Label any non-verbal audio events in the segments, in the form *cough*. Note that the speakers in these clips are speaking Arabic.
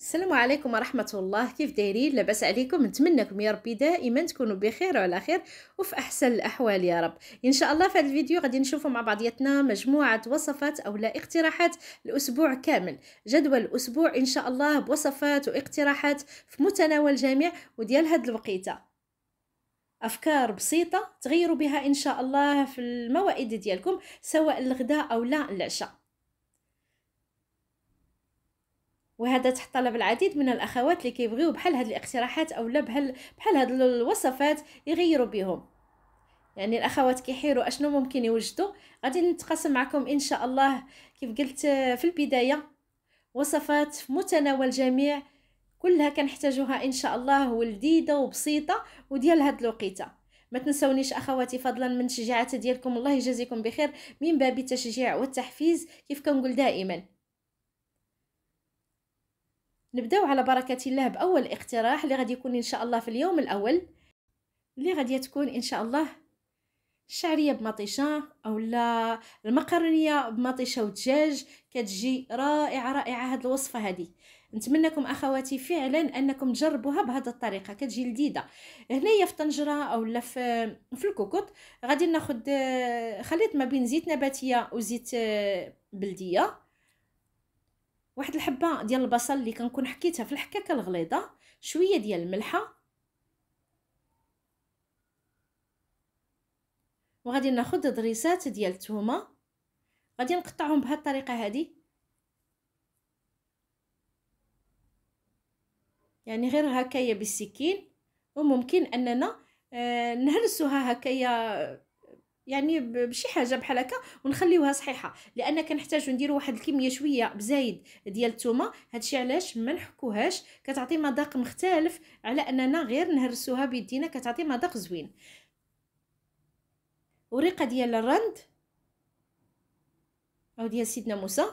السلام عليكم ورحمة الله كيف دايرين لاباس عليكم نتمنىكم يا ربي دائما تكونوا بخير وعلى خير وفي أحسن الأحوال يا رب إن شاء الله في هذا الفيديو غادي نشوفوا مع بعضياتنا مجموعة وصفات أو لا اقتراحات الأسبوع كامل جدول الأسبوع إن شاء الله بوصفات واقتراحات في متناول الجميع وديال هاد الوقيته افكار بسيطه تغيروا بها ان شاء الله في الموائد ديالكم سواء الغداء او لا العشاء وهذا طلب العديد من الاخوات اللي كيبغيو بحال هاد الاقتراحات اولا بحال بحال هاد الوصفات يغيروا بهم يعني الاخوات كيحيروا اشنو ممكن يوجدوا غادي نتقاسم معكم ان شاء الله كيف قلت آه، في البدايه وصفات في متناول الجميع كلها كنحتاجوها ان شاء الله ولذيذه وبسيطه وديال هاد الوقيته ما تنسونيش اخواتي فضلا من شجاعات ديالكم الله يجازيكم بخير من باب التشجيع والتحفيز كيف كنقول دائما نبداو على بركه الله باول اقتراح اللي غادي يكون ان شاء الله في اليوم الاول اللي غادي تكون ان شاء الله الشعريه بمطيشه اولا المقرنيه بمطيشه ودجاج كتجي رائعه رائعه هذه الوصفه هادي نتمنىكم اخواتي فعلا انكم تجربوها بهذه الطريقه كتجي لذيذه هنايا في طنجره اولا في في الكوكوط غادي ناخد خليط ما بين زيت نباتيه وزيت آه، بلديه واحد الحبه ديال البصل اللي كنكون حكيتها في الحكاكه الغليظه شويه ديال الملحه وغادي ناخذ دريسات ديال التومه غادي نقطعهم بهذه الطريقه هذه يعني غير هكايا بالسكين وممكن اننا آه، نهرسوها هكايا يعني بشي حاجه بحال هكا ونخليوها صحيحه لان كنحتاجو نديرو واحد الكميه شويه بزايد ديال الثومه هادشي علاش ما نحكوهاش كتعطي مذاق مختلف على اننا غير نهرسوها بيدينا كتعطي مذاق زوين وريقه ديال الرند او ديال سيدنا موسى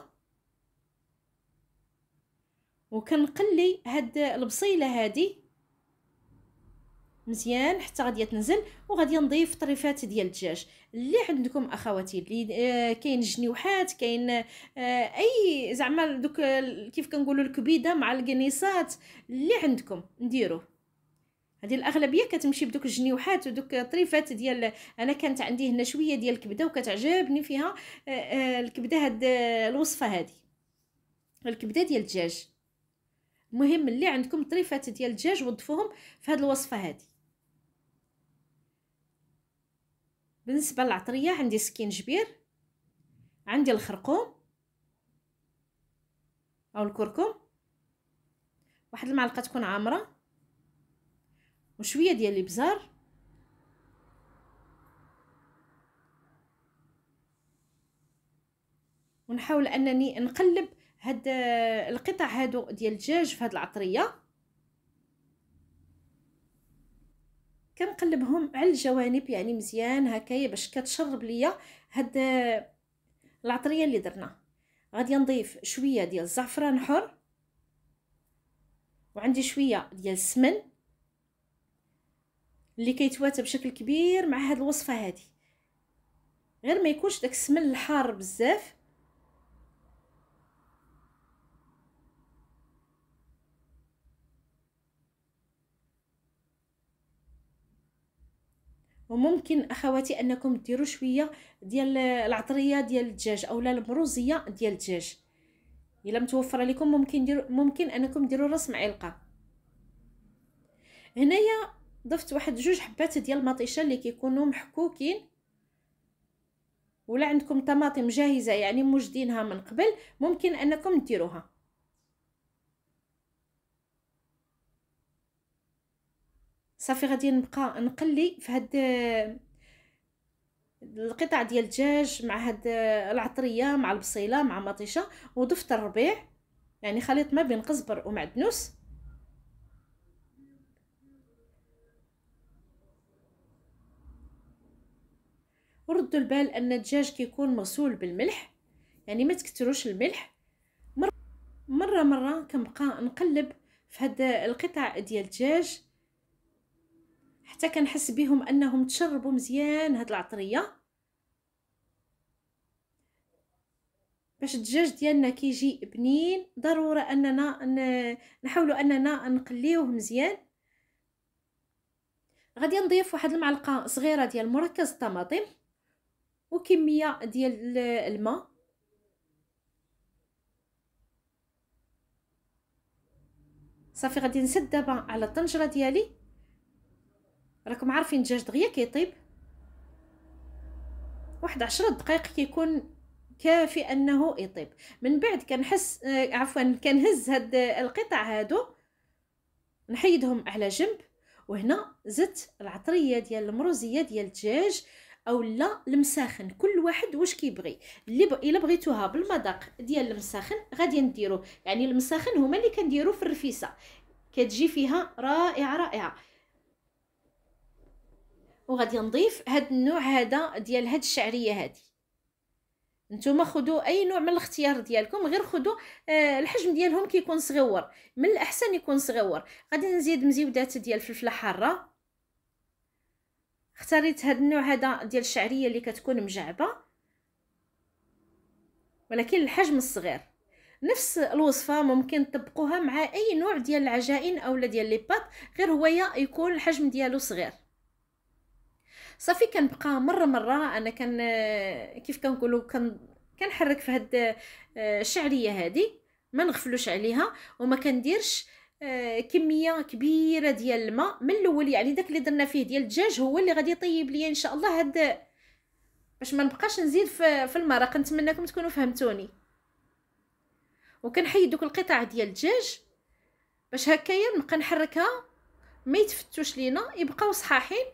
وكنقلي هاد البصيله هادي مزيان حتى غادي تنزل وغادي نضيف طريفات ديال الدجاج اللي عندكم اخواتي اللي آه، كاين جنيوحات كاين آه، اي زعما دوك آه، كيف كنقولوا الكبيده مع القنيصات اللي عندكم نديروه هذه الاغلبيه كتمشي بدوك الجنيوحات ودوك طريفات ديال انا كانت عندي هنا شويه ديال الكبده وكتعجبني فيها الكبده هاد الوصفه هذه الكبده ديال الدجاج المهم اللي عندكم طريفات ديال الدجاج وضفوهم في هاد الوصفه هذه بالنسبه للعطريه عندي جبير عندي الخرقوم او الكركم واحد المعلقه تكون عامره وشويه ديال الابزار ونحاول انني نقلب هاد القطع هادو ديال الدجاج في هاد العطريه كنقلبهم على الجوانب يعني مزيان هكايا باش كتشرب ليا هاد العطريه اللي درنا غادي نضيف شويه ديال الزعفران حر وعندي شويه ديال السمن اللي كيتواتى بشكل كبير مع هاد الوصفه هادي غير ما يكونش داك السمن الحار بزاف وممكن اخواتي انكم ديروا شويه ديال العطريه ديال الدجاج اولا المروزيه ديال الدجاج الا متوفره لكم ممكن ديرو ممكن انكم ديروا راس معلقه هنايا ضفت واحد جوج حبات ديال المطيشه اللي كيكونوا محكوكين ولا عندكم طماطم جاهزه يعني موجدينها من قبل ممكن انكم ديروها صافي غادي نبقى نقلي في هاد آه، القطع ديال الدجاج مع هاد آه، العطريه مع البصيله مع مطيشه وضفت الربيع يعني خليط ما بين قزبر ومعدنوس وردوا البال ان الدجاج كيكون مغسول بالملح يعني ما تكتروش الملح مره مره, مرة كنبقى نقلب في هاد آه، القطع ديال الدجاج حتى كنحس بهم انهم تشربوا مزيان هاد العطريه باش الدجاج ديالنا كيجي بنين ضروره اننا نحاولوا اننا نقليوه مزيان غادي نضيف واحد المعلقه صغيره ديال مركز الطماطم وكميه ديال الماء صافي غادي نسد دابا على الطنجره ديالي راكم عارفين الدجاج دغيا كيطيب واحد عشرة دقائق كيكون كافي انه يطيب من بعد كنحس آه، عفوا كنهز هاد القطع هادو نحيدهم على جنب وهنا زدت العطريه ديال المروزيه ديال الدجاج اولا المساخن كل واحد واش كيبغي اللي ب... الا بغيتوها بالمذاق ديال المساخن غادي نديرو يعني المساخن هما اللي كنديرو في الرفيسه كتجي فيها رائعه رائعه وغادي نضيف هاد النوع هذا ديال هاد الشعريه هذه نتوما خدو اي نوع من الاختيار ديالكم غير خدو آه الحجم ديالهم كيكون صغيور من الاحسن يكون صغيور غادي نزيد مزيودات ديال الفلفله حاره اختاريت هاد النوع هذا ديال الشعريه اللي كتكون مجعبه ولكن الحجم الصغير نفس الوصفه ممكن تطبقوها مع اي نوع ديال العجائن اولا ديال لي غير هويا يكون الحجم ديالو صغير صافي كنبقى مره مره انا كان كيف كنقولوا كن كنحرك في هاد آه، الشعريه هادي ما نغفلوش عليها وما كنديرش آه، كميه كبيره ديال الماء من الاول يعني داك اللي درنا فيه ديال الدجاج هو اللي غادي يطيب ليا ان شاء الله هاد باش ما نبقاش نزيد في, في الماء تكونوا فهمتوني وكنحيد دوك القطع ديال الدجاج باش هكايا نبقى نحركها ما يتفتوش لينا يبقاو صحاحين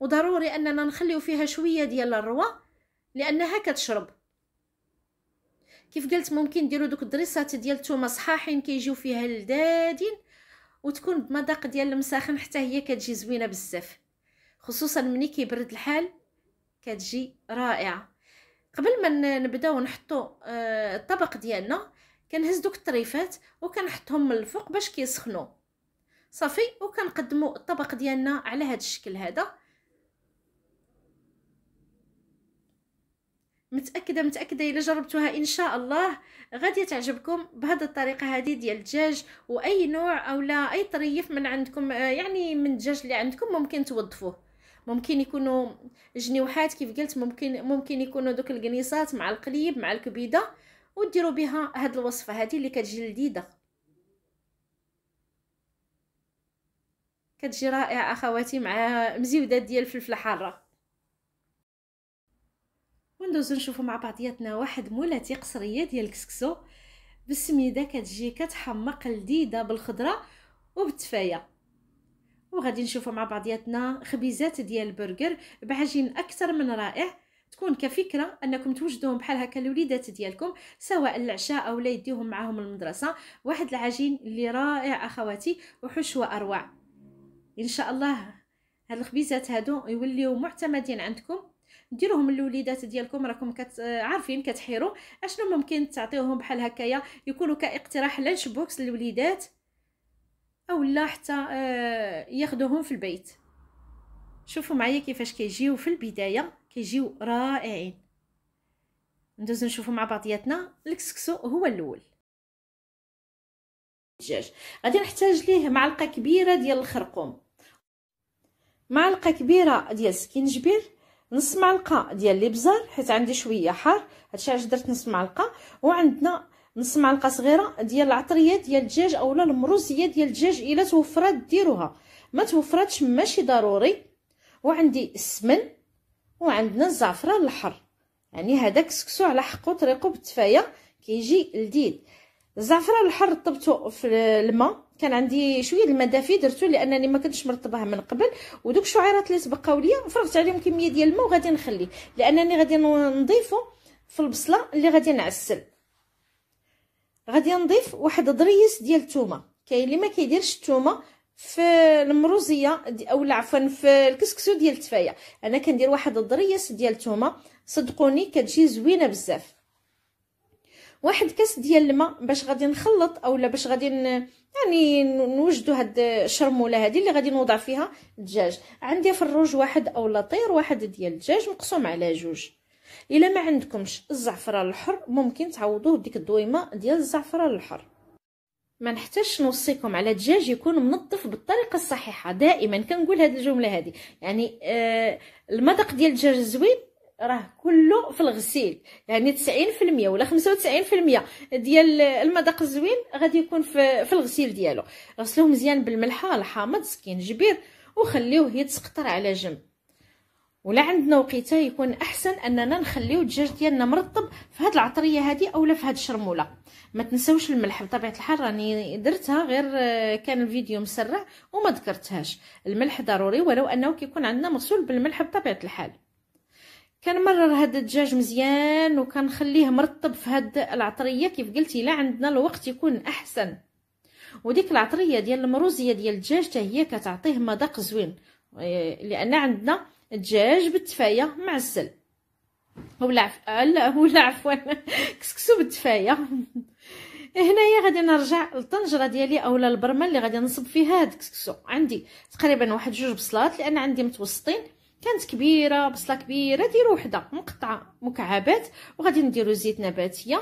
وضروري اننا نخليو فيها شويه ديال الروا لانها كتشرب كيف قلت ممكن ديروا دوك الدريسات ديال الثومه صحاحين كيجيو فيها لذادين وتكون بمذاق ديال المساخن حتى هي كتجي زوينه بزاف خصوصا ملي كيبرد الحال كتجي رائعه قبل ما نبداو نحطو آه، الطبق ديالنا كنهز دوك الطريفات وكنحطهم من الفوق باش كيسخنوا صافي وكنقدموا الطبق ديالنا على هذا الشكل هذا متاكده متاكده الا جربتوها ان شاء الله غادي تعجبكم بهذه الطريقه هذه ديال الدجاج واي نوع اولا اي طريف من عندكم آه، يعني من الدجاج اللي عندكم ممكن توظفوه ممكن يكونوا جنيوحات كيف قلت ممكن ممكن يكونوا دوك القنيصات مع القليب مع الكبيده وديروا بها هاد الوصفه هذه اللي كتجي لذيذه كتجي رائعه اخواتي مع مزيودات ديال الفلفله حاره وندوزو نشوفو مع بعضياتنا واحد مولاتي قصريه ديال الكسكسو بالسميده كتجي كتحمق لذيذه بالخضره وبالتفايه وغادي نشوفو مع بعضياتنا خبيزات ديال البرجر بعجين اكثر من رائع تكون كفكره انكم توجدوهم بحال هكا الوليدات ديالكم سواء العشاء او لا يديوهم معاهم المدرسه واحد العجين اللي رائع اخواتي وحشوه اروع ان شاء الله هاد الخبيزات هادو يوليو معتمدين عندكم ديروهم للوليدات ديالكم راكم كت... عارفين كتحيروا اشنو ممكن تعطيوهم بحال هكايا يكونوا كاقتراح لانش بوكس للوليدات اولا حتى آه، ياخذوهم في البيت شوفوا معايا كيفاش كيجيو في البدايه كيجيو رائعين ندوز نشوفوا مع بعضياتنا الكسكسو هو الاول الدجاج غادي نحتاج ليه معلقه كبيره ديال الخرقوم معلقه كبيره ديال السكينجبير نص معلقه ديال الابزار حيت عندي شويه حار هادشي علاش درت نص معلقه وعندنا نص معلقه صغيره ديال العطريه ديال الدجاج اولا المروزيه ديال الدجاج الا توفرات ديروها ما توفراتش ماشي ضروري وعندي السمن وعندنا الزعفران الحر يعني هذا كسكسو على حقه طريقه بالتفايه كيجي لذيذ الزعفران الحر طبته في الماء كان عندي شويه المدافي درتو لانني ما كنتش مرطباه من قبل ودوك الشعيرات اللي سبقاو ليا فرغت عليهم كميه ديال الماء وغادي نخليه لانني غادي نضيفو في البصله اللي غادي نعسل غادي نضيف واحد ضريس ديال الثومه كاين اللي ما كيديرش الثومه في المروزيه او عفوا في الكسكسو ديال التفايا انا كندير واحد الضريس ديال الثومه صدقوني كتجي زوينه بزاف واحد كاس ديال الماء باش غادي نخلط اولا باش غادي يعني نوجدوا هاد الشرموله هذه اللي غادي نوضع فيها الدجاج عندي في الروج واحد او طير واحد ديال الدجاج مقسوم على جوج الا ما عندكمش الزعفران الحر ممكن تعوضوه بديك الدويمه ديال الزعفران الحر ما نحتاجش نوصيكم على دجاج يكون منظف بالطريقه الصحيحه دائما كنقول هذه الجمله هذه يعني آه المذاق ديال الدجاج زوين راه كله في الغسيل يعني 90% ولا 95% ديال المذاق الزوين غادي يكون في, في الغسيل ديالو غسلوه مزيان بالملحه الحامض سكينجبير وخليوه يتسقطر على جنب ولا عندنا وقيته يكون احسن اننا نخليو الدجاج ديالنا مرطب في هاد العطريه هادي اولا في هاد الشرموله ما تنساوش الملح بطبيعه الحال راني درتها غير كان الفيديو مسرع وما ذكرتهاش الملح ضروري ولو انه كيكون عندنا مغسول بالملح بطبيعه الحال كنمرر هاد الدجاج مزيان وكنخليه مرطب في هاد العطريه كيف قلتي الا عندنا الوقت يكون احسن وديك العطريه ديال المروزيه ديال الدجاج حتى هي كتعطيه مذاق زوين إيه، لان عندنا الدجاج بالتفايه مع السل ولا عف... آه، لا ولا عفوا *laughs* كسكسو بالتفايه *laughs* هنايا غادي نرجع للطنجره ديالي اولا البرمه اللي غادي نصب فيها هاد الكسكسو عندي تقريبا واحد جوج بصلات لان عندي متوسطين كانت كبيره بصله كبيره ديروا وحده مقطعه مكعبات وغادي نديروا زيت نباتيه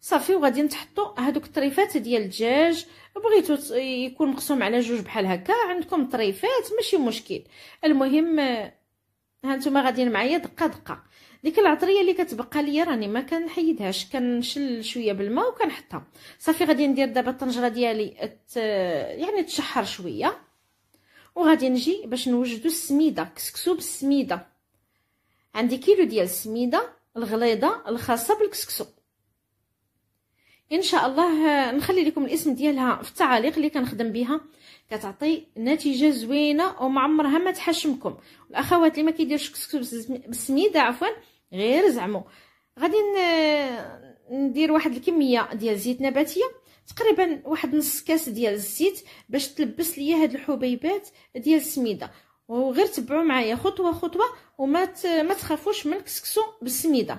صافي وغادي نتحطوا هذوك الطريفات ديال الدجاج بغيتو يكون مقسوم على جوج بحال هكا عندكم طريفات ماشي مشكل المهم ها نتوما غاديين معايا دقه دقه ديك العطريه اللي كتبقى ليا راني ما كنحيدهاش كنشل شويه بالماء وكنحطها صافي غادي ندير دابا الطنجره ديالي يعني تشحر شويه وغادي نجي باش نوجدو السميده كسكسو بالسميده عندي كيلو ديال السميده الغليظه الخاصه بالكسكسو ان شاء الله نخلي لكم الاسم ديالها في التعاليق اللي كنخدم بها كتعطي نتيجه زوينه ومعمرها ما تحشمكم الاخوات اللي ما كيديروش كسكسو بالسميده عفوا غير زعمو غادي ندير واحد الكميه ديال زيت نباتيه تقريبا واحد نص كاس ديال الزيت باش تلبس ليا هاد الحبيبات ديال السميده وغير تبعوا معايا خطوه خطوه وما ما تخافوش من كسكسو بالسميده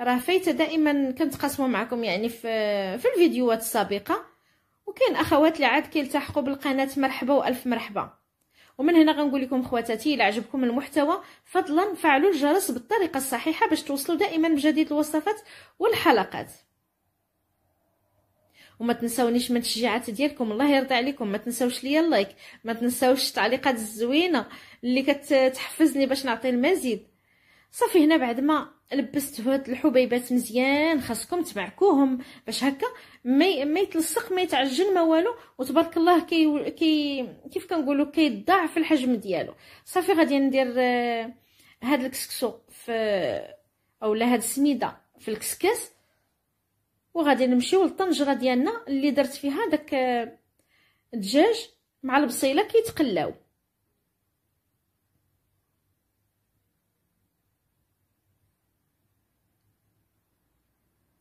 راه فايته دائما كنتقاسمو معكم يعني في في الفيديوهات السابقه وكاين اخوات اللي عاد كيلتحقوا بالقناه مرحبا والف مرحبا ومن هنا غنقول لكم خواتاتي الى عجبكم المحتوى فضلا فعلوا الجرس بالطريقه الصحيحه باش توصلوا دائما بجديد الوصفات والحلقات وما تنساونيش من التشجيعات ديالكم الله يرضي عليكم ما تنساوش ليا اللايك ما تنساوش التعليقات الزوينه اللي كتحفزني باش نعطي المزيد صافي هنا بعد ما لبست هاد الحبيبات مزيان خاصكم تبعكوهم باش هكا ما ما يتلصق ما يتعجن ما والو وتبارك الله كي, كي كيف كنقولوا كيضاعف الحجم ديالو صافي غادي ندير آه، هاد الكسكسو في اولا هاد السميده في الكسكس وغادي نمشيو للطنجره ديالنا اللي درت فيها داك آه، الدجاج مع البصيله كيتقلاو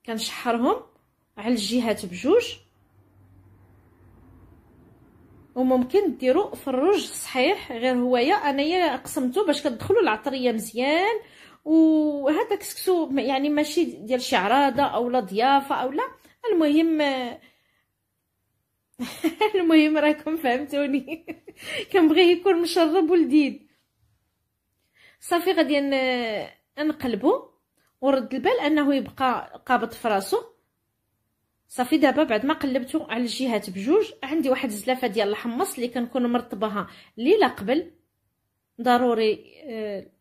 كنشحرهم على الجهات بجوج وممكن ديروا فروج صحيح غير هوايا انايا قسمته باش كتدخلوا العطريه مزيان وهذا كسكسو يعني ماشي ديال شي عراضه او لا ضيافه او لا المهم *laughs* المهم راكم فهمتوني *laughs* كنبغي يكون مشرب ولذيذ صافي غادي نقلبو ورد البال انه يبقى قابض في راسو صافي دابا بعد ما قلبته على الجهات بجوج عندي واحد الزلافه ديال الحمص اللي كنكون مرطباها ليله قبل ضروري آه،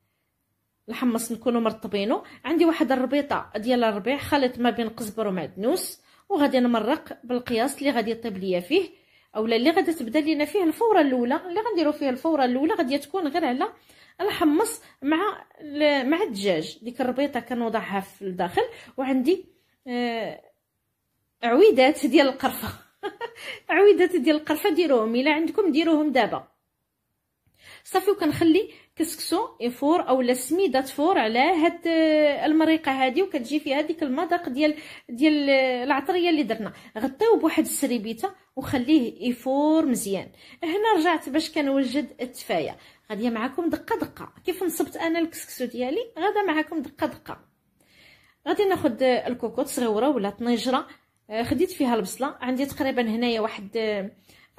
الحمص نكونوا مرطبينه عندي واحد الربيطه ديال الربيع خلط ما بين قزبر ومعدنوس وغادي نمرق بالقياس اللي غادي يطيب ليا فيه اولا اللي غادي تبدا لينا فيه الفوره الاولى اللي غنديروا فيه الفوره الاولى غادي تكون غير على الحمص مع مع الدجاج ديك الربيطه كنوضعها في الداخل وعندي آه عويدات ديال القرفه *laughs* عويدات ديال القرفه ديروهم الا عندكم ديروهم دابا صافي وكنخلي كسكسو يفور اولا سميده تفور على هاد آه، المريقه هادي وكتجي فيها ديك المذاق ديال ديال آه، العطريه اللي درنا غطيو بواحد السريبيته وخليه يفور مزيان هنا رجعت باش كنوجد التفايه غادي معكم دقه دقه كيف نصبت انا الكسكسو ديالي غادا معكم دقه دقه غادي ناخد آه، الكوكوط صغيره ولا طنجره خديت فيها البصله عندي تقريبا هنايا واحد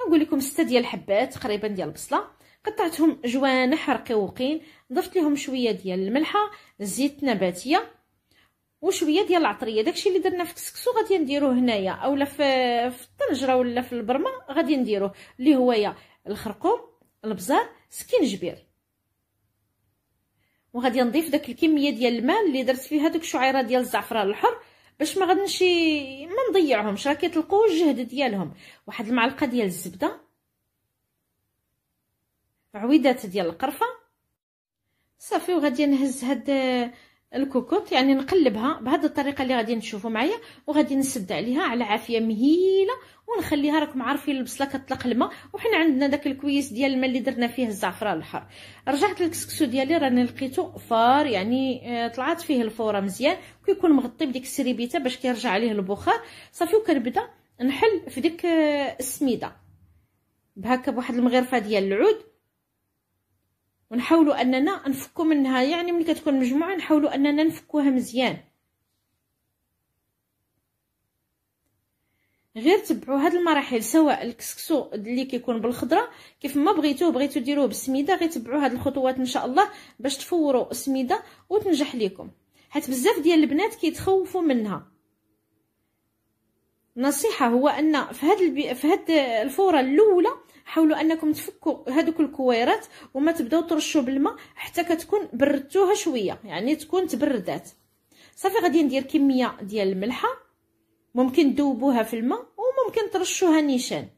نقول لكم 6 ديال الحبات تقريبا ديال البصله قطعتهم جوانح رقيقين ضفت لهم شويه ديال الملحه زيت نباتيه وشويه ديال العطريه داكشي اللي درنا في الكسكسو غادي نديروه هنايا اولا في في الطنجره ولا في البرمه غادي نديروه اللي هو يا الخرقوم البزار سكينجبير وغادي نضيف داك الكميه ديال الماء اللي درت فيها دوك الشعيره ديال الزعفران الحر باش ما غادنشي ما نضيعهمش راه كيطلقوا الجهد ديالهم واحد المعلقه ديال الزبده عويدات ديال القرفه صافي وغادي نهز هاد آه، الكوكوط يعني نقلبها بهاد الطريقه اللي غادي نشوفوا معايا وغادي نسد عليها على عافيه مهيله ونخليها راكم عارفين البصله كطلق الماء وحنا عندنا داك الكويس ديال الماء اللي درنا فيه الزعفران الحر رجعت للكسكسو ديالي راني لقيتو فار يعني آه، طلعت فيه الفوره مزيان كيكون مغطي بديك السريبيته باش كيرجع عليه البخار صافي وكنبدا نحل في ديك آه، السميده بهكا بواحد المغرفه ديال العود ونحاولوا اننا نفكوا منها يعني ملي كتكون مجموعه نحاولوا اننا نفكوها مزيان غير تبعوا هاد المراحل سواء الكسكسو اللي كيكون بالخضره كيف ما بغيتوه بغيتو ديروه بالسميده غير تبعوا هاد الخطوات ان شاء الله باش تفوروا السميده وتنجح ليكم حيت بزاف ديال البنات كيتخوفوا منها نصيحه هو ان في هاد البي... في هاد الفوره الاولى حاولوا انكم تفكوا هذوك الكويرات وما تبداو ترشوا بالماء حتى كتكون بردتوها شويه يعني تكون تبردات صافي غادي ندير كميه ديال الملحه ممكن تذوبوها في الماء وممكن ترشوها نيشان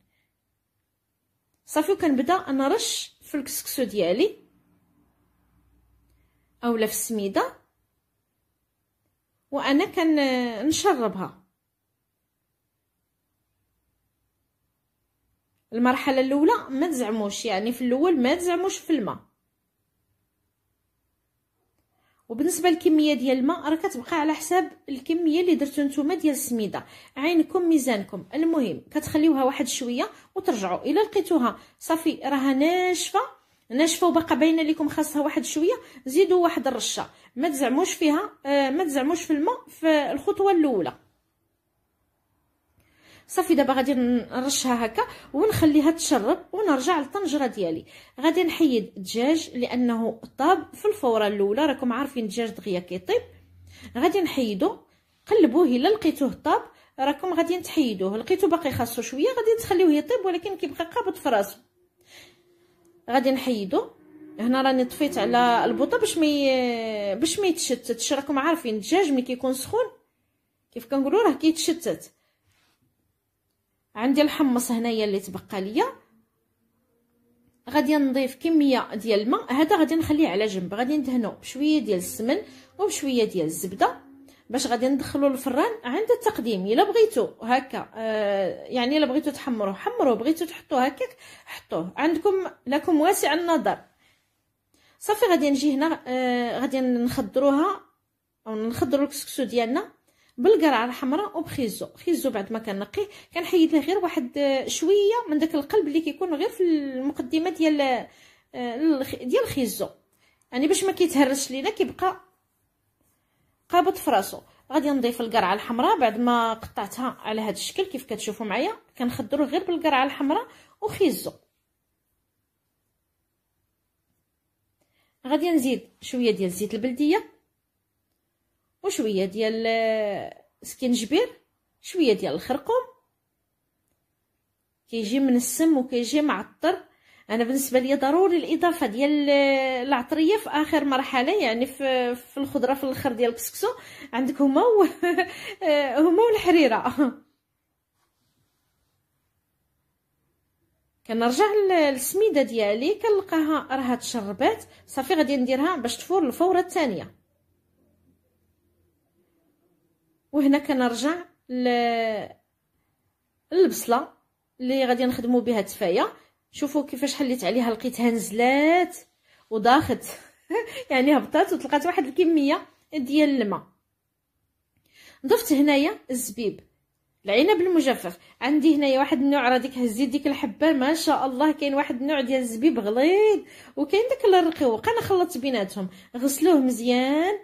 صافي وكنبدا نرش في الكسكسو ديالي اولا في السميده وانا كنشربها المرحله الاولى ما تزعموش يعني في الاول ما تزعموش في الماء وبالنسبه للكميه ديال الماء راه كتبقى على حساب الكميه اللي درتو نتوما ديال السميده عينكم ميزانكم المهم كتخليوها واحد شويه وترجعوا الا لقيتوها صافي راها ناشفه ناشفه وباقا باينه لكم خاصها واحد شويه زيدوا واحد الرشه ما تزعموش فيها آه ما تزعموش في الماء في الخطوه الاولى صافي دابا غادي نرشها هكا ونخليها تشرب ونرجع للطنجره ديالي غادي نحيد الدجاج لانه طاب في الفوره الاولى راكم عارفين الدجاج دغيا كيطيب غادي نحيدو قلبوه الا لقيتوه طاب راكم غادي تحيدوه لقيتو باقي خاصو شويه غادي تخليوه يطيب ولكن كيبقى قابض في راسو غادي نحيدو هنا راني طفيت على البوطه باش مي باش ما يتشتتش راكم عارفين الدجاج ملي كيكون سخون كيف كنقولوا راه كيتشتت عندي الحمص هنايا اللي تبقى ليا غادي نضيف كميه ديال الماء هذا غادي نخليه على جنب غادي ندهنو بشويه ديال السمن وبشويه ديال الزبده باش غادي ندخلو الفران عند التقديم الا بغيتو هكا آه يعني الا بغيتو تحمروه حمروه بغيتو تحطوه هكاك حطوه عندكم لكم واسع النظر صافي غادي نجي هنا آه غادي نخضروها او نخضروا الكسكسو ديالنا بالقرعه الحمراء وبخيزو خيزو بعد ما كنقيه كنحيد ليه غير واحد آه، شويه من داك القلب اللي كيكون غير في المقدمه ديال آه، ديال الخيزو يعني باش ما كيتهرسش لينا كيبقى قابض في راسو غادي نضيف القرعه الحمراء بعد ما قطعتها على هذا الشكل كيف كتشوفوا معايا كنخدرو غير بالقرعه الحمراء وخيزو غادي نزيد شويه ديال زيت البلديه وشويه ديال آه، سكنجبير شويه ديال الخرقوم كيجي من السم وكيجي معطر انا بالنسبه لي ضروري الاضافه ديال آه، العطريه في اخر مرحله يعني في, في الخضره في الاخر ديال الكسكسو عندك هما و *laughs* آه، هما والحريره كنرجع للسميده ديالي كنلقاها راها تشربات صافي غادي نديرها باش تفور الفوره الثانيه وهنا كنرجع للبصله اللي غادي نخدموا بها تفايا شوفوا كيفاش حليت عليها لقيتها نزلات وضاخت *laughs* يعني هبطات وطلقات واحد الكميه ديال الماء ضفت هنايا الزبيب العنب المجفف عندي هنايا واحد النوع راه ديك هزيت ديك الحبه ما شاء الله كاين واحد النوع ديال الزبيب غليظ وكاين داك الرقيق انا خلطت بيناتهم غسلوه مزيان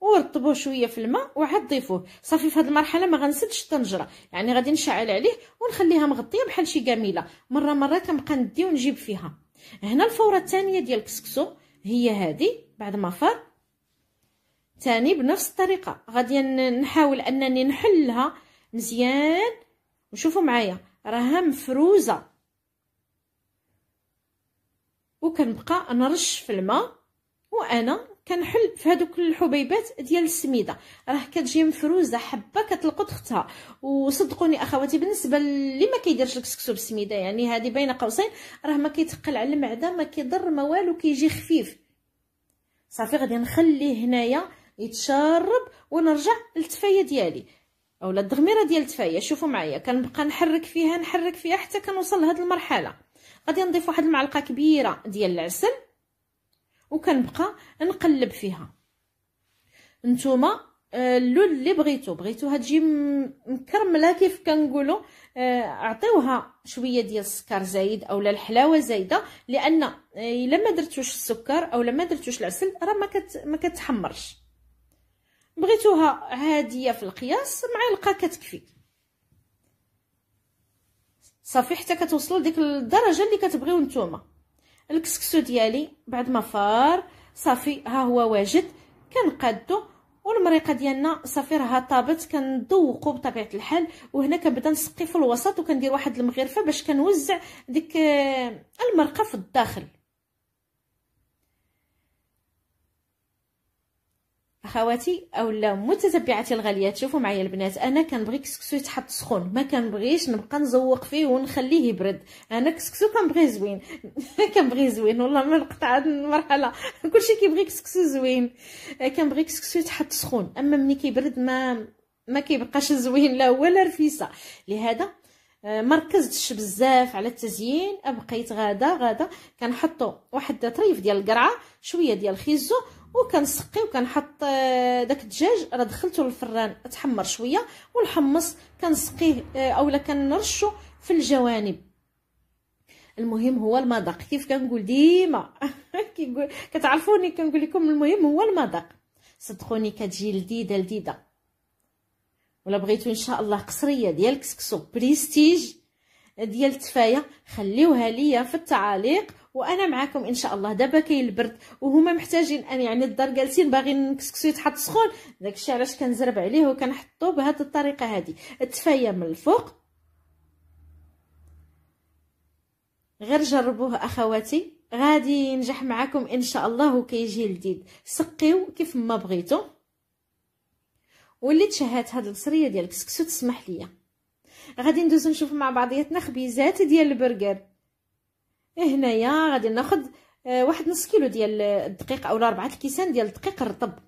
ورطبوه شويه في الماء وعاد ضيفوه صافي في هذه المرحله ما غنسدش الطنجره يعني غادي نشعل عليه ونخليها مغطيه بحال شي جميله مره مره كنبقى ندي ونجيب فيها هنا الفوره الثانيه ديال الكسكسو هي هذه بعد ما فر ثاني بنفس الطريقه غادي نحاول انني نحلها مزيان وشوفوا معايا راها مفروزه وكنبقى نرش في الماء وانا كنحل في هذوك الحبيبات ديال السميده راه كتجي مفروزه حبه كتلقط اختها وصدقوني اخواتي بالنسبه اللي ما كيديرش الكسكسو بالسميده يعني هذه بين قوسين راه ما كيتقل على المعده ما كيضر ما والو كيجي خفيف صافي غادي نخليه هنايا يتشرب ونرجع للتفايه ديالي اولا الدغميره ديال التفايه شوفوا معايا كنبقى نحرك فيها نحرك فيها حتى كنوصل لهاد المرحله غادي نضيف واحد المعلقه كبيره ديال العسل وكنبقى نقلب فيها نتوما آه، اللون اللي بغيتو بغيتوها تجي مكرمله كيف كنقولوا آه، اعطيوها شويه ديال السكر زايد اولا الحلاوه زايده لان آه، الا ما درتوش السكر اولا ما درتوش العسل راه ما كت ما كتحمرش بغيتوها هاديه في القياس معلقه كتكفي صافي حتى كتوصلوا لديك الدرجه اللي كتبغيو نتوما الكسكسو ديالي بعد ما فار صافي ها هو واجد كنقادو والمريقه ديالنا صافي راها طابت كنذوقو بطبيعه الحال وهنا كنبدا نسقي في الوسط وكندير واحد المغرفه باش كنوزع ديك آه، المرقه في الداخل اخواتي اولا متتبعاتي الغاليات شوفوا معايا البنات انا كنبغي كسكسو يتحط سخون ما كنبغيش نبقى نزوق فيه ونخليه يبرد انا كسكسو كنبغي زوين *laughs* كنبغي زوين والله ما نقطع هاد المرحله *laughs* كلشي كيبغي كسكسو زوين آه، كنبغي كسكسو يتحط سخون اما ملي كيبرد ما ما كيبقاش زوين لا هو لا رفيسه لهذا آه، ما ركزتش بزاف على التزيين بقيت غادا غادا كنحطوا واحد طريف ديال القرعه شويه ديال الخيزو وكنسقي وكنحط آه، داك الدجاج راه دخلته للفران تحمر شويه والحمص كنسقيه آه، اولا كنرشو في الجوانب المهم هو المذاق كيف كنقول ديما *laughs* كنقول كتعرفوني كنقول لكم المهم هو المذاق صدقوني كتجي لذيذه لذيذه ولا بغيتو ان شاء الله قصريه ديال كسكسو بريستيج ديال التفايه خليوها ليا في التعاليق وانا معاكم ان شاء الله دابا كاين البرد وهما محتاجين ان يعني الدار جالسين باغيين الكسكسو يتحط سخون داكشي علاش كنزرب عليه وكنحطو بهذه الطريقه هذه التفايه من الفوق غير جربوه اخواتي غادي ينجح معكم ان شاء الله وكيجي لذيذ سقيو كيف ما بغيتو واللي تشهات هاد البصريه ديال الكسكسو تسمح ليا غادي ندوزو نشوفو مع بعضياتنا خبيزات ديال البرجر إيه، هنايا غادي ناخذ آه، واحد نص كيلو ديال الدقيق اولا ربعة الكيسان ديال الدقيق الرطب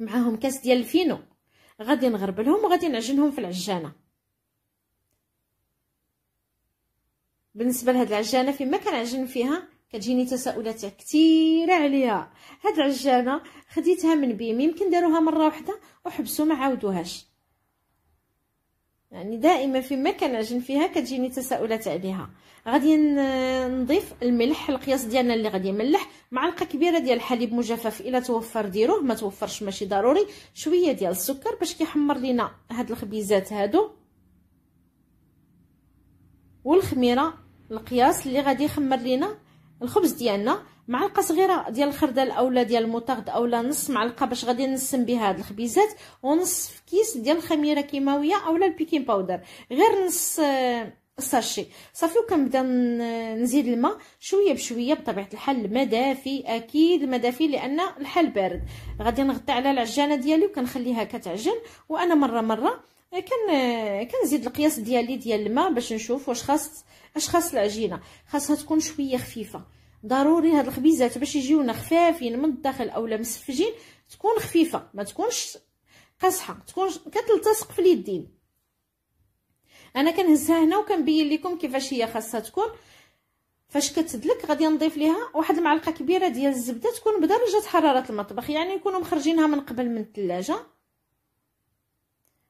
معاهم كاس ديال الفينو غادي نغربلهم وغادي نعجنهم في العجانه بالنسبه لهاد العجانه فيما كنعجن فيها كتجيني تساؤلات كثيره عليها هاد العجانه خديتها من بيم يمكن داروها مره واحده وحبسوا ما عاودوهاش يعني دائما فيما كنعجن فيها كتجيني تساؤلات عليها غادي نضيف الملح القياس ديالنا اللي غادي نملح معلقه كبيره ديال الحليب مجفف الا توفر ديروه ما توفرش ماشي ضروري شويه ديال السكر باش كيحمر لينا هاد الخبيزات هادو والخميره القياس اللي غادي يخمر لينا الخبز ديالنا معلقه صغيره ديال الخردل اولا ديال المطغد اولا نص معلقه باش غادي نسم بها هاد الخبيزات ونص كيس ديال الخميره كيماويه اولا البيكين باودر غير نص الساشي آه، صافي وكنبدا نزيد الماء شويه بشويه بطبيعه الحال الماء دافي اكيد الماء دافي لان الحال بارد غادي نغطي على العجانه ديالي وكنخليها كتعجن وانا مره مره آه، آه، كنزيد القياس ديالي ديال الماء باش نشوف واش خاص اش خاص العجينه خاصها تكون شويه خفيفه ضروري هاد الخبيزات باش يجيونا خفافين من الداخل اولا مسفجين تكون خفيفه ما تكونش قاصحه تكون كتلتصق في اليدين انا كنهزها هنا وكنبين لكم كيفاش هي خاصها تكون فاش كتدلك غادي نضيف ليها واحد المعلقه كبيره ديال الزبده تكون بدرجه حراره المطبخ يعني يكونوا مخرجينها من قبل من الثلاجه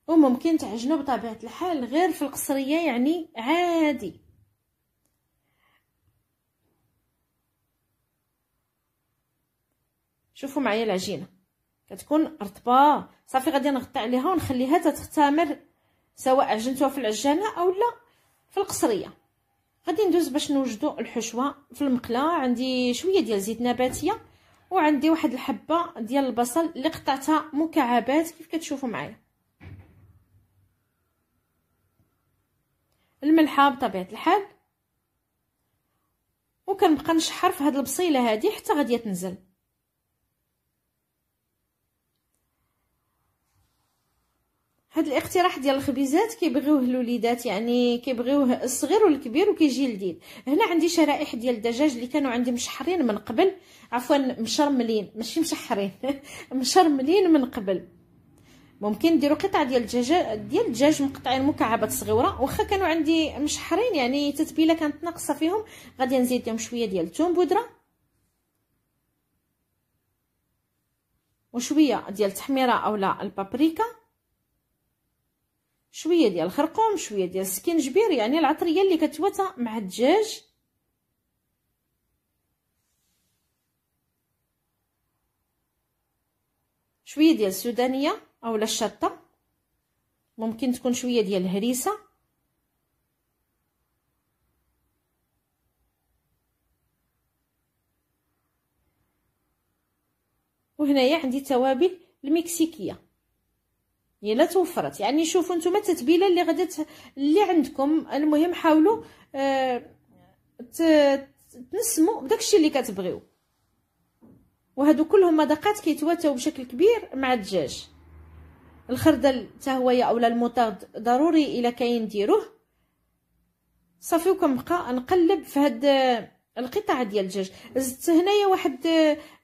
وممكن تعجنوا بطبيعه الحال غير في القصريه يعني عادي شوفوا معايا العجينه كتكون رطبه صافي غادي نغطي عليها ونخليها تختمر سواء عجنتوها في العجانه اولا في القصريه غادي ندوز باش نوجدوا الحشوه في المقله عندي شويه ديال زيت نباتيه وعندي واحد الحبه ديال البصل اللي قطعتها مكعبات كيف كتشوفوا معايا الملحه بطبيعه الحال وكنبقى نشحر في هاد البصيله هادي حتى غادي تنزل هاد الاقتراح ديال الخبيزات كيبغيوه الوليدات يعني كيبغيوه الصغير والكبير وكيجي لذيذ هنا عندي شرائح ديال الدجاج اللي كانوا عندي مشحرين من قبل عفوا مشرملين ماشي مشحرين *laughs* مشرملين من قبل ممكن ديروا قطع ديال الدجاج ديال الدجاج مقطعين مكعبات صغيره واخا كانوا عندي مشحرين يعني التتبيله كانت ناقصه فيهم غادي نزيد لهم شويه ديال الثوم بودره وشويه ديال التحميره اولا البابريكا شويه ديال الخرقوم شويه ديال السكينجبير يعني العطريه اللي كتواتى مع الدجاج شويه ديال السودانيه اولا الشطه ممكن تكون شويه ديال الهريسه وهنايا عندي توابل المكسيكيه الا يعني توفرت يعني شوفوا نتوما التتبيله اللي غادي اللي عندكم المهم حاولوا اه تنسموا بداكشي اللي كتبغيو وهادو كلهم مذاقات كيتواتاو بشكل كبير مع الدجاج الخردل حتى هويا اولا الموطارد ضروري الا كاين ديروه صافي وكنبقى نقلب في هاد القطع ديال الدجاج زدت هنايا واحد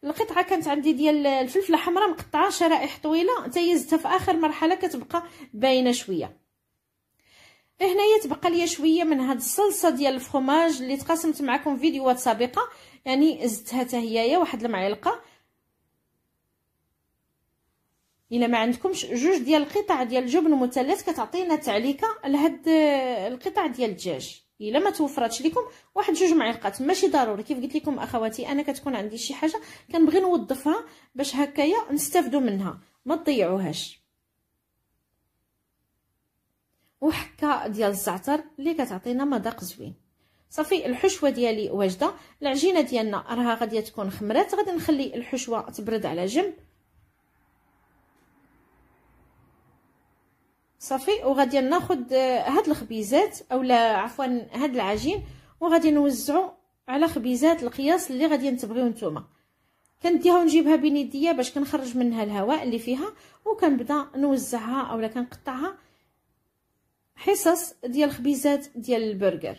القطعه كانت عندي ديال الفلفله حمراء مقطعه شرائح طويله حتى زدتها في اخر مرحله كتبقى باينه شويه إيه، هنايا تبقى ليا شويه من هاد الصلصه ديال الفرماج اللي تقاسمت معكم فيديوهات سابقه يعني زدتها حتى هيايا واحد المعلقه الا ما عندكمش جوج ديال القطع ديال الجبن المثلث كتعطينا تعليكه لهاد القطع ديال الدجاج الا ما توفرتش لكم واحد جوج معلقات ماشي ضروري كيف قلت لكم اخواتي انا كتكون عندي شي حاجه كنبغي نوظفها باش هكايا نستافدوا منها ما تضيعوهاش وحكه ديال الزعتر اللي كتعطينا مذاق زوين صافي الحشوه ديالي واجده العجينه ديالنا راها غادي تكون خمرات غادي نخلي الحشوه تبرد على جنب صافي وغادي ناخد آه، هاد الخبيزات اولا عفوا هاد العجين وغادي نوزعو على خبيزات القياس اللي غادي تبغيو نتوما كنديها ونجيبها بين يديا باش كنخرج منها الهواء اللي فيها وكنبدا نوزعها اولا كنقطعها حصص ديال خبيزات ديال البرجر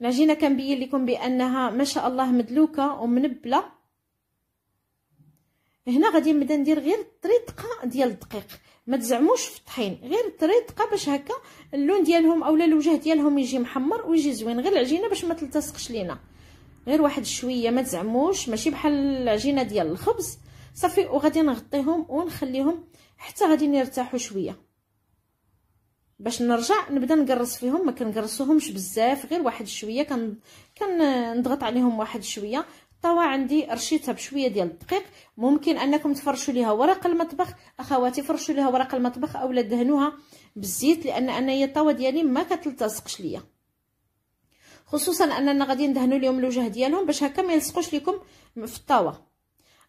العجينه كنبين لكم بانها ما شاء الله مدلوكه ومنبله هنا غادي نبدا ندير غير طريطقه ديال الدقيق ما تزعموش في الطحين غير طريطقه باش هكا اللون ديالهم اولا الوجه ديالهم يجي محمر ويجي زوين غير العجينه باش ما تلتصقش لينا غير واحد شويه ما تزعموش ماشي بحال العجينه ديال الخبز صافي وغادي نغطيهم ونخليهم حتى غادي يرتاحوا شويه باش نرجع نبدا نقرص فيهم ما كنقرصوهمش بزاف غير واحد شويه كن كنضغط عليهم واحد شويه الطوا عندي رشيتها بشويه ديال الدقيق ممكن انكم تفرشوا ليها ورق المطبخ اخواتي فرشوا ليها ورق المطبخ اولا دهنوها بالزيت لان انايا الطوا ديالي ما كتلتصقش ليا خصوصا اننا غادي ندهنوا اليوم الوجه ديالهم باش هكا ما يلصقوش لكم في الطاوه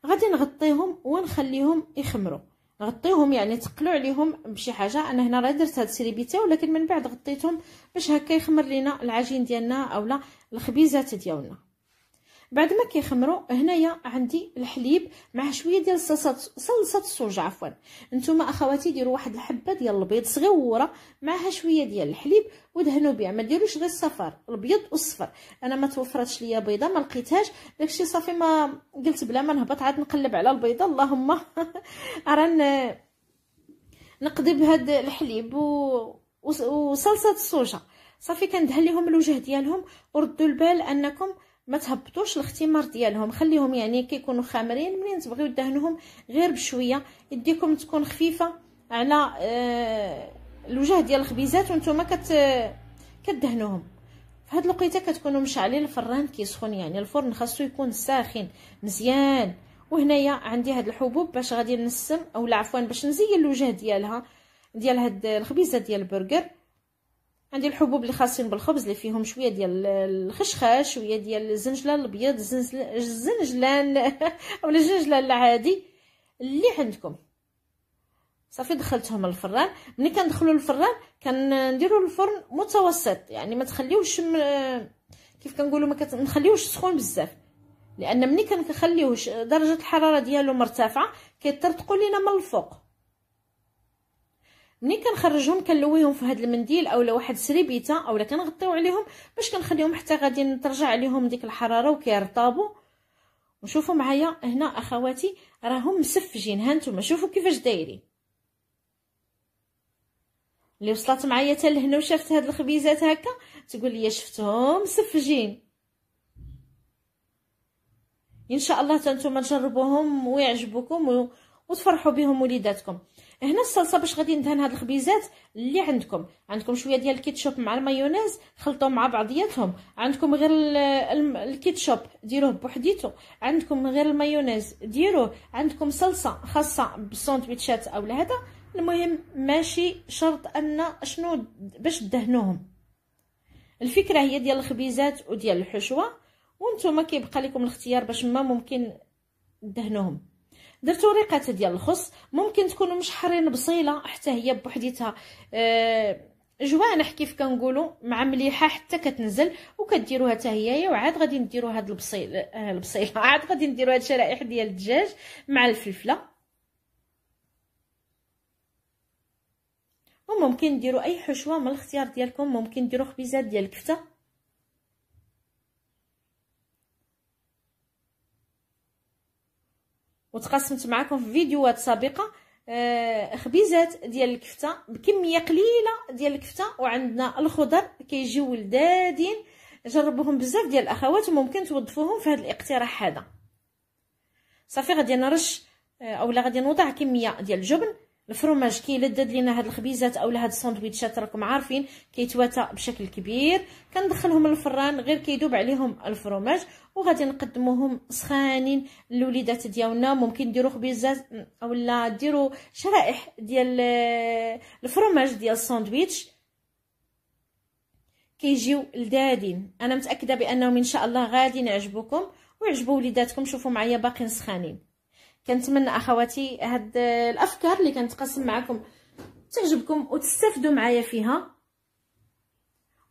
غادي نغطيهم ونخليهم يخمروا نغطيهم يعني تقلوا عليهم بشي حاجه انا هنا راه درت هاد السريبيته ولكن من بعد غطيتهم باش هكا يخمر لينا العجين ديالنا اولا الخبيزات ديالنا بعد ما كيخمروا هنايا عندي الحليب مع شويه ديال صلصه صلصه السوج عفوا نتوما اخواتي ديروا واحد الحبه ديال البيض صغيوره معها شويه ديال الحليب ودهنوا بها ما ديروش غير الصفار الابيض والصفر انا ما توفرتش ليا بيضه ما لقيتهاش داكشي صافي ما قلت بلا ما نهبط عاد نقلب على البيضه اللهم *laughs* راه نقضي بهاد الحليب و وصلصه السوجه صافي كندهن ليهم الوجه ديالهم وردوا البال انكم ما تهبطوش الاختمار ديالهم خليهم يعني كيكونوا خامرين منين تبغيو دهنهم غير بشويه يديكم تكون خفيفه على آه الوجه ديال الخبيزات وانتم كت كدهنوهم فهاد الوقيته كتكونوا مشعلين الفران كيسخن يعني الفرن خاصو يكون ساخن مزيان وهنايا عندي هاد الحبوب باش غادي نسم او عفوا باش نزين الوجه ديالها ديال هاد الخبيزه ديال البرجر عندي الحبوب اللي خاصين بالخبز اللي فيهم شويه ديال الخشخاش شويه ديال الزنجلان الابيض الزنجلان *laughs* او الزنجلان العادي اللي عندكم صافي دخلتهم الفران ملي كندخلوا الفران كنديروا الفرن متوسط يعني ما تخليوش م... كيف كنقولوا ما كنخليوش سخون بزاف لان ملي كنخليوه درجه الحراره ديالو مرتفعه كيطرطقوا لينا من الفوق ملي كنخرجهم كنلويهم في هذا المنديل اولا واحد سريبيته اولا كنغطيو عليهم باش كنخليهم حتى غادي ترجع عليهم ديك الحراره وكيرطابوا وشوفوا معايا هنا اخواتي راهم مسفجين ها نتوما شوفوا كيفاش دايرين اللي وصلت معايا حتى لهنا وشافت هاد الخبيزات هكا تقول لي شفتهم مسفجين ان شاء الله حتى نتوما تجربوهم ويعجبوكم وتفرحوا بهم وليداتكم هنا الصلصه باش غادي ندهن هاد الخبيزات اللي عندكم عندكم شويه ديال الكيتشوب مع المايونيز خلطوهم مع بعضياتهم عندكم غير الكيتشوب ديروه بوحديته عندكم غير المايونيز ديروه عندكم صلصه خاصه بالساندويتشات او هذا المهم ماشي شرط ان شنو باش تدهنوهم الفكره هي ديال الخبيزات وديال الحشوه وانتم كيبقى لكم الاختيار باش ما ممكن دهنوهم درتو وريقات ديال الخص ممكن تكونوا مشحرين بصيله حتى هي بوحديتها أه جوانح كيف كنقولوا مع مليحه حتى كتنزل وكديروها حتى هي وعاد غادي نديروا هاد البصيل آه، البصيله *laughs* عاد غادي نديروا هاد الشرائح ديال الدجاج مع الفلفله وممكن ديروا اي حشوه من الاختيار ديالكم ممكن ديروا خبيزات ديال الكفته وتقاسمت معكم في فيديوهات سابقه آه، خبيزات ديال الكفته بكميه قليله ديال الكفته وعندنا الخضر كيجيو لذادين جربوهم بزاف ديال الاخوات وممكن توظفوهم في هذا الاقتراح هذا صافي غادي نرش آه، اولا غادي نوضع كميه ديال الجبن الفروماج كي يلدد لينا هاد الخبيزات اولا هاد الساندويتشات راكم عارفين كيتواتى بشكل كبير كندخلهم للفران غير كيدوب عليهم الفروماج وغادي نقدموهم سخانين للوليدات ديالنا ممكن ديروا خبيزات اولا ديروا شرائح ديال آه، الفروماج ديال الساندويتش كيجيو لذادين انا متاكده بانهم ان شاء الله غادي يعجبوكم ويعجبوا وليداتكم شوفوا معايا باقيين سخانين كنتمنى اخواتي هاد الافكار اللي كنتقاسم معكم تعجبكم وتستافدوا معايا فيها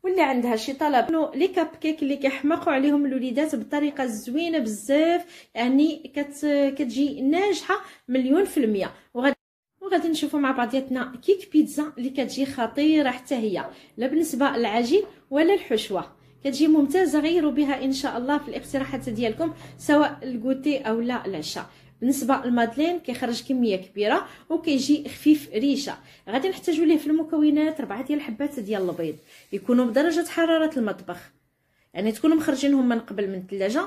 واللي عندها شي طلب لي كاب كيك اللي كيحمقوا عليهم الوليدات بطريقه زوينه بزاف يعني كت كتجي ناجحه مليون في المية وغادي وغادي نشوفوا مع بعضياتنا كيك بيتزا اللي كتجي خطيره حتى هي لا بالنسبه للعجين ولا الحشوه كتجي ممتازه غيروا بها ان شاء الله في الاقتراحات ديالكم سواء الكوتي او لا العشاء بالنسبه للمادلين كيخرج كميه كبيره وكيجي خفيف ريشه غادي نحتاجو ليه في المكونات ربعه ديال الحبات ديال البيض يكونوا بدرجه حراره المطبخ يعني تكونوا مخرجينهم من قبل من الثلاجه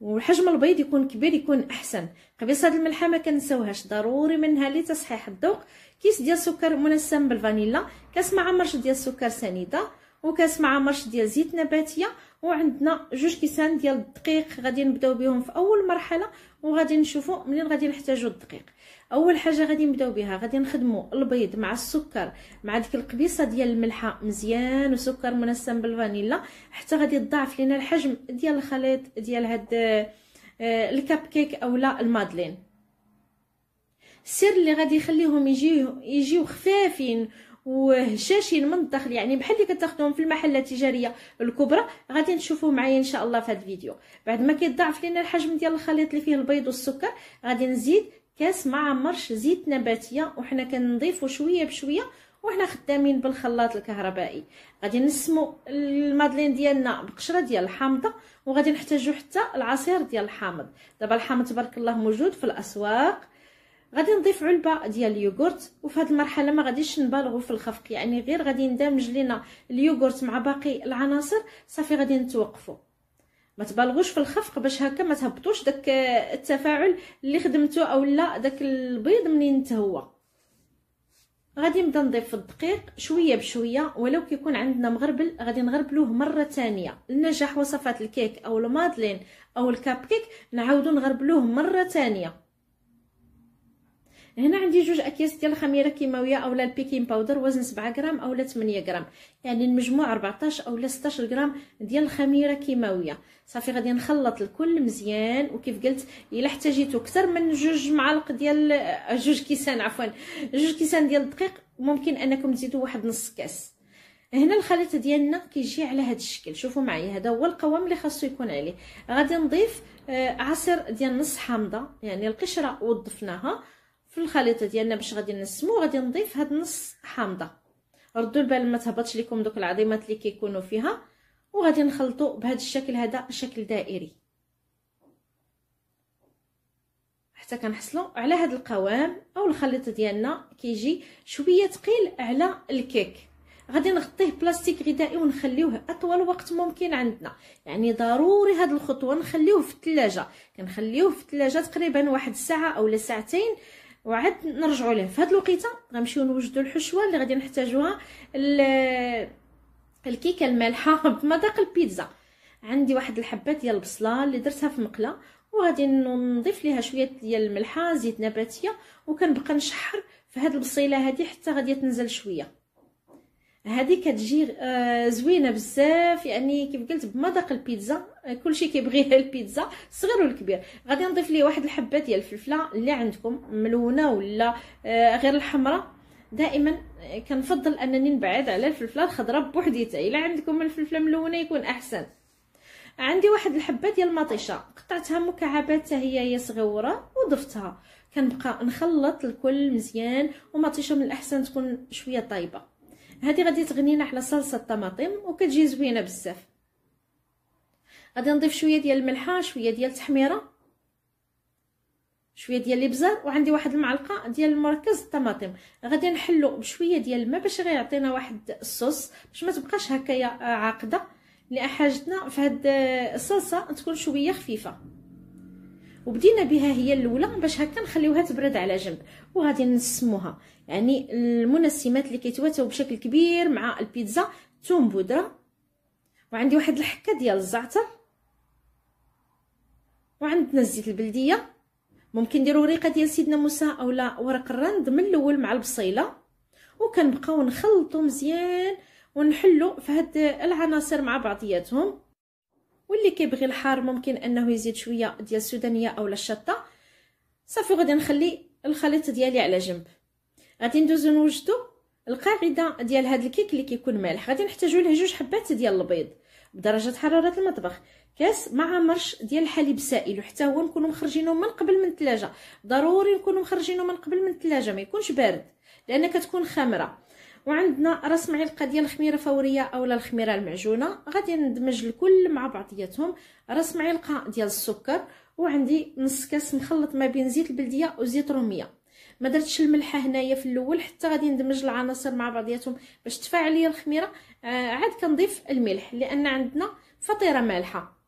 وحجم البيض يكون كبير يكون احسن قبيصه الملحه ما كنساوهاش ضروري منها لتصحيح الذوق كيس ديال السكر منسم بالفانيلا كاس مع مرش ديال السكر سنيده وكاس مع مرش ديال زيت نباتيه وعندنا جوج كيسان ديال الدقيق غادي نبداو بهم في اول مرحله وغادي نشوفوا منين غادي نحتاجوا الدقيق اول حاجه غادي نبداو بها غادي نخدموا البيض مع السكر مع ديك القبيصه ديال الملحه مزيان وسكر منسم بالفانيلا حتى غادي تضاعف لينا الحجم ديال الخليط ديال هاد آه، الكاب كيك اولا المادلين السر اللي غادي يخليهم يجيو يجيو خفافين وهشاشين من الداخل يعني بحال اللي كتاخذوهم في المحله التجاريه الكبرى غادي نشوفوه معايا ان شاء الله في هذا الفيديو بعد ما كيضاعف لنا الحجم ديال الخليط اللي فيه البيض والسكر غادي نزيد كاس مع مرش زيت نباتيه وحنا كنضيفو شويه بشويه وحنا خدامين بالخلاط الكهربائي غادي نسمو المادلين ديالنا بقشره ديال الحامضه وغادي نحتاجو حتى العصير ديال الحامض دابا الحامض تبارك الله موجود في الاسواق غادي نضيف علبه ديال اليوغورت وفي هذه المرحله ما غاديش نبالغوا في الخفق يعني غير غادي ندمج لينا اليوغورت مع باقي العناصر صافي غادي نتوقفوا ما تبالغوش في الخفق باش هكا ما تهبطوش داك آه، التفاعل اللي خدمته او لا داك البيض منين تهوى غادي نبدا نضيف الدقيق شويه بشويه ولو كيكون عندنا مغربل غادي نغربلوه مره ثانيه لنجاح وصفات الكيك او المادلين او الكاب كيك نعاودو نغربلوه مره ثانيه هنا عندي جوج اكياس ديال الخميره كيماويه اولا البيكين باودر وزن 7 غرام اولا 8 غرام يعني المجموع 14 اولا 16 غرام ديال الخميره كيماويه صافي غادي نخلط الكل مزيان وكيف قلت الا احتاجيتو اكثر من جوج معالق ديال آه، جوج كيسان عفوا جوج كيسان ديال الدقيق ممكن انكم تزيدوا واحد نص كاس هنا الخليط ديالنا كيجي على هذا الشكل شوفوا معايا هذا هو القوام اللي خاصو يكون عليه غادي نضيف آه، عصير ديال نص حامضه يعني القشره وضفناها في الخليطه ديالنا باش غادي نسمو غادي نضيف هاد النص حامضه ردوا البال ما تهبطش لكم دوك العظيمات اللي كيكونوا فيها وغادي نخلطوا بهذا الشكل هذا شكل دائري حتى كنحصلوا على هاد القوام او الخليط ديالنا كيجي شويه ثقيل على الكيك غادي نغطيه بلاستيك غذائي ونخليوه اطول وقت ممكن عندنا يعني ضروري هاد الخطوه نخليوه في الثلاجه كنخليوه في الثلاجه تقريبا واحد ساعه اولا ساعتين وعاد نرجعوا ليه في هاد الوقيته غنمشيو نوجدوا الحشوه اللي غادي نحتاجوها الكيكه المالحه بمذاق *laughs* البيتزا عندي واحد الحبه ديال البصله اللي درتها في مقله وغادي نضيف ليها شويه ديال الملحه زيت نباتيه وكنبقى نشحر في هاد البصيله هادي حتى غادي تنزل شويه هذه كتجي آه، زوينه بزاف يعني كيف قلت بمذاق البيتزا كلشي كيبغيها *laughs* البيتزا الصغير والكبير غادي نضيف ليه واحد الحبه ديال الفلفله اللي عندكم ملونه ولا آه، غير الحمراء دائما آه، كنفضل انني نبعد على الفلفله الخضراء بوحديتها الا عندكم الفلفله ملونه يكون احسن عندي واحد الحبه ديال المطيشه قطعتها مكعبات هي هي صغيره وضفتها كنبقى نخلط الكل مزيان ومطيشه من الاحسن تكون شويه طايبه هذه غادي تغنينا على صلصه الطماطم وكتجي زوينه بزاف غادي نضيف شويه ديال الملحه شويه ديال التحميره شويه ديال الابزار وعندي واحد المعلقه ديال المركز الطماطم غادي نحلو بشويه ديال الماء باش غيعطينا واحد الصوص باش ما تبقاش هكايا عاقده حاجتنا في هاد الصلصه تكون شويه خفيفه وبدينا بها هي الاولى باش هكا نخليوها تبرد على جنب وغادي نسموها يعني المنسمات اللي كيتواتاو بشكل كبير مع البيتزا ثوم بودره وعندي واحد الحكه ديال الزعتر وعندنا الزيت البلديه ممكن نديرو ريقه ديال سيدنا موسى اولا ورق الرند من الاول مع البصيله وكنبقاو نخلطو مزيان ونحلو في هاد العناصر مع بعضياتهم واللي كيبغي الحار ممكن انه يزيد شويه ديال السودانيه اولا الشطه صافي غادي نخلي الخليط ديالي على جنب غادي ندوزو نوجدو القاعده ديال هاد الكيك اللي كيكون مالح غادي نحتاجو ليه جوج حبات ديال البيض بدرجه حراره المطبخ كاس مع مرش ديال الحليب سائل وحتى هو نكونو مخرجينو من قبل من الثلاجه ضروري نكونو مخرجينو من قبل من الثلاجه ما يكونش بارد لان كتكون خامره وعندنا راس معلقه ديال الخميره فوريه اولا الخميره المعجونه غادي ندمج الكل مع بعضياتهم راس معلقه ديال السكر وعندي نص كاس مخلط ما بين زيت البلديه وزيت روميه ما درتش الملحه هنايا في الاول حتى غادي ندمج العناصر مع بعضياتهم باش تفاعل ليا الخميره آه عاد كنضيف الملح لان عندنا فطيره مالحه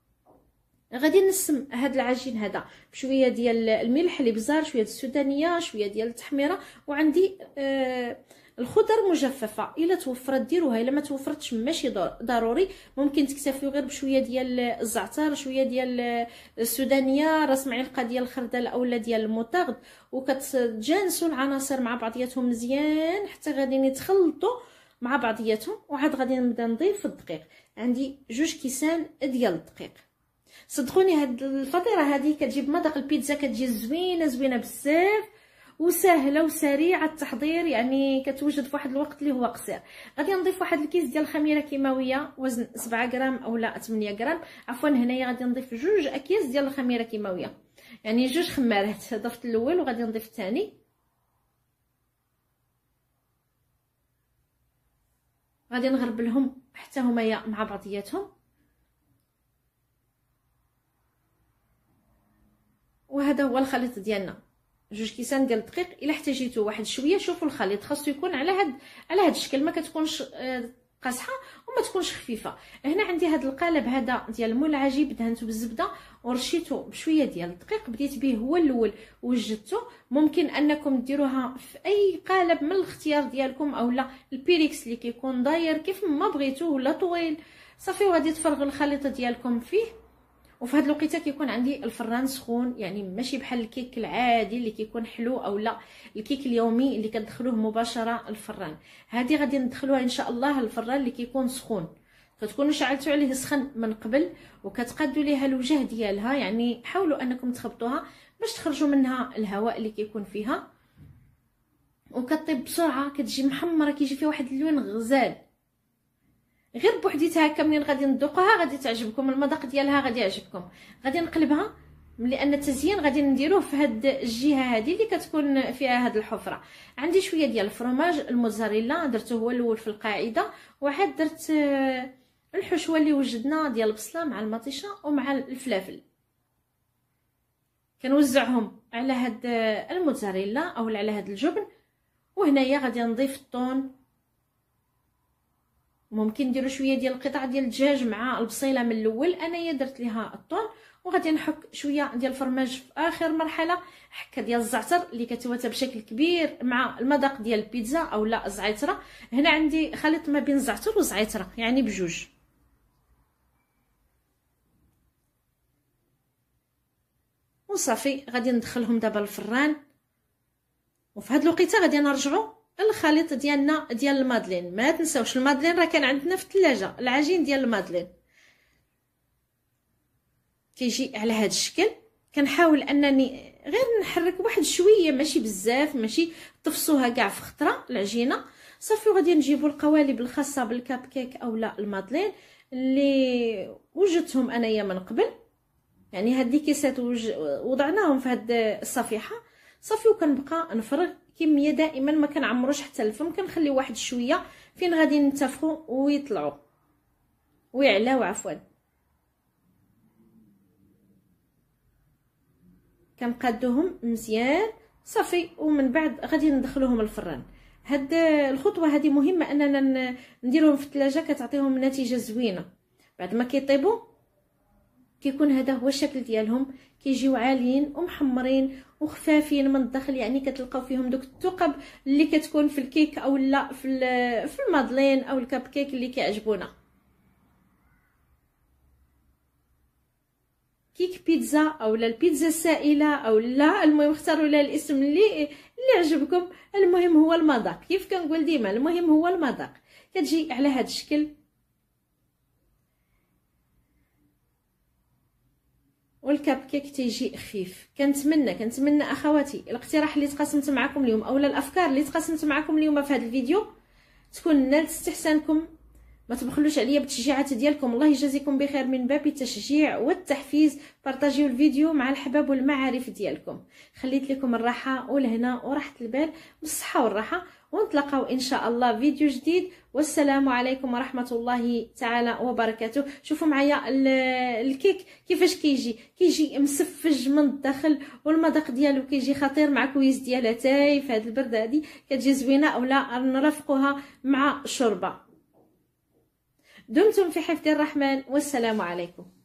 غادي نسم هاد العجين هذا بشويه ديال الملح الابزار شويه السودانيه شويه ديال التحميره وعندي آه الخضر مجففه الا توفرت ديروها الا ما توفرتش ماشي ضروري ممكن تكتفيو غير بشويه ديال الزعتر شويه ديال السودانيه راس معلقه ديال الخردل اولا ديال المطارد وكتجانسوا العناصر مع بعضياتهم مزيان حتى غاديين يتخلطوا مع بعضياتهم وعاد غادي نبدا نضيف الدقيق عندي جوج كيسان ديال الدقيق صدقوني هاد الفطيره هذه كتجيب مذاق البيتزا كتجي زوينه زوينه بزاف وسهله وسريعه التحضير يعني كتوجد في واحد الوقت اللي هو قصير غادي نضيف واحد الكيس ديال الخميره كيماويه وزن 7 غرام اولا 8 غرام عفوا هنايا غادي نضيف جوج اكياس ديال الخميره كيماويه يعني جوج خمارات ضفت الاول وغادي نضيف الثاني غادي نغربلهم حتى هما مع بعضياتهم وهذا هو الخليط ديالنا جوج كيسان ديال الدقيق الا احتاجيتو واحد شويه شوفوا الخليط خاصو يكون على هاد على هاد الشكل ما كتكونش آه، قاصحه وما تكونش خفيفه هنا عندي هاد القالب هذا ديال العجيب دهنته بالزبده ورشيته بشويه ديال الدقيق بديت به هو الاول وجدته ممكن انكم ديروها في اي قالب من الاختيار ديالكم اولا البيريكس اللي كيكون داير كيف ما بغيتو ولا طويل صافي وغادي تفرغوا الخليط ديالكم فيه وفي هذه الوقيته كيكون عندي الفران سخون يعني ماشي بحال الكيك العادي اللي كيكون حلو او لا الكيك اليومي اللي كندخلوه مباشره الفران هذه غادي ندخلوها ان شاء الله الفران اللي كيكون سخون كتكونوا شعلتوا عليه سخن من قبل وكتقادوا ليها الوجه ديالها يعني حاولوا انكم تخبطوها باش تخرجوا منها الهواء اللي كيكون فيها وكطيب بسرعه كتجي محمره كيجي فيها واحد اللون غزال غير بوحديتها هكا منين غادي ندوقوها غادي تعجبكم المذاق ديالها غادي يعجبكم غادي نقلبها لان التزيين غادي نديروه في هاد الجهه هذه اللي كتكون فيها هاد الحفره عندي شويه ديال الفرماج الموزاريلا درته هو الاول في القاعده وعاد درت آه، الحشوه اللي وجدنا ديال البصله مع المطيشه ومع الفلافل كنوزعهم على هاد آه، الموزاريلا او على هاد الجبن وهنايا غادي نضيف الطون ممكن نديرو شويه ديال القطع ديال الدجاج مع البصيله من الاول انايا درت ليها الطون وغادي نحك شويه ديال الفرماج في اخر مرحله حكه ديال الزعتر اللي كتواتى بشكل كبير مع المذاق ديال البيتزا اولا الزعتره هنا عندي خليط ما بين الزعتر والزعتره يعني بجوج وصافي غادي ندخلهم دابا الفران وفي هاد الوقيته غادي نرجعو الخليط ديالنا ديال المادلين ما تنساوش المادلين راه كان عندنا في الثلاجه العجين ديال المادلين كيجي على هذا الشكل كنحاول انني غير نحرك واحد شويه ماشي بزاف ماشي تفصوها كاع في خطره العجينه صافي وغادي نجيبوا القوالب الخاصه بالكاب كيك اولا المادلين اللي وجدتهم انايا من قبل يعني هاد الكيسات وضعناهم في هاد الصفيحه صافي وكنبقى نفرغ كميه دائما ما كنعمروش حتى الفم كنخليو واحد شويه فين غادي ينتفخوا ويطلعوا ويعلاو عفوا كنقادوهم مزيان صافي ومن بعد غادي ندخلوهم الفران هاد الخطوه هذه مهمه اننا نديروهم في الثلاجه كتعطيهم نتيجه زوينه بعد ما كيطيبوا كيكون هذا هو الشكل ديالهم كيجيو عاليين ومحمرين وخفافين من الداخل يعني كتلقاو فيهم دوك الثقب اللي كتكون في الكيك او لا في في المادلين او الكاب كيك اللي كيعجبونا كيك بيتزا او لا البيتزا السائله او لا المهم اختاروا لها الاسم اللي اللي عجبكم المهم هو المذاق كيف كنقول ديما المهم هو المذاق كتجي على هذا الشكل والكاب كيك تيجي خفيف كنتمنى كنتمنى اخواتي الاقتراح اللي تقاسمت معكم اليوم اولا الافكار اللي تقاسمت معكم اليوم في هذا الفيديو تكون نالت استحسانكم ما تبخلوش عليا بالتشجيعات ديالكم الله يجازيكم بخير من باب التشجيع والتحفيز بارطاجيو الفيديو مع الحباب والمعارف ديالكم خليت لكم الراحه والهنا وراحه البال والصحه والراحه ونتلقاو ان شاء الله فيديو جديد والسلام عليكم ورحمه الله تعالى وبركاته شوفوا معايا الكيك كيفاش كيجي كيجي مسفج من الداخل والمذاق ديالو كيجي خطير مع كويس ديال اتاي في هذه البرده هذه كتجي زوينه اولا نرافقوها مع شوربه دمتم في حفظ الرحمن والسلام عليكم